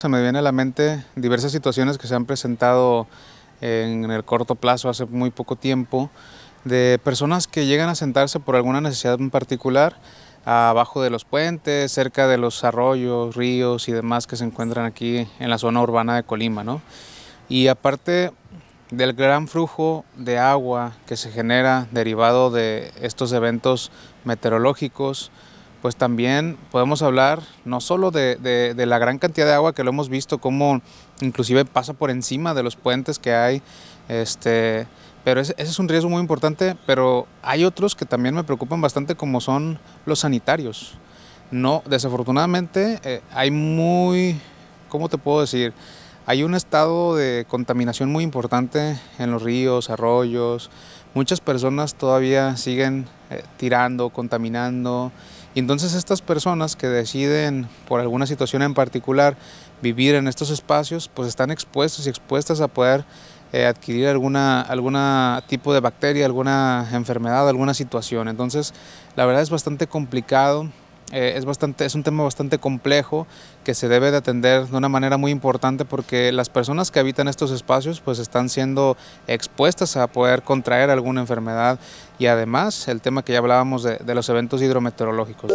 Se me viene a la mente diversas situaciones que se han presentado en el corto plazo, hace muy poco tiempo, de personas que llegan a sentarse por alguna necesidad en particular abajo de los puentes, cerca de los arroyos, ríos y demás que se encuentran aquí en la zona urbana de Colima. Y aparte del gran flujo de agua que se genera derivado de estos eventos meteorológicos, pues también podemos hablar no solo de, la gran cantidad de agua que lo hemos visto, como inclusive pasa por encima de los puentes que hay, este, pero ese, es un riesgo muy importante, pero hay otros que también me preocupan bastante como son los sanitarios. No, desafortunadamente eh, hay muy, ¿cómo te puedo decir? Hay un estado de contaminación muy importante en los ríos, arroyos. Muchas personas todavía siguen eh, tirando, contaminando. Y entonces estas personas que deciden por alguna situación en particular vivir en estos espacios, pues están expuestos y expuestas a poder eh, adquirir alguna, alguna tipo de bacteria, alguna enfermedad, alguna situación. Entonces, la verdad es bastante complicado eh, es, un tema bastante complejo que se debe de atender de una manera muy importante porque las personas que habitan estos espacios pues están siendo expuestas a poder contraer alguna enfermedad y además el tema que ya hablábamos de los eventos hidrometeorológicos.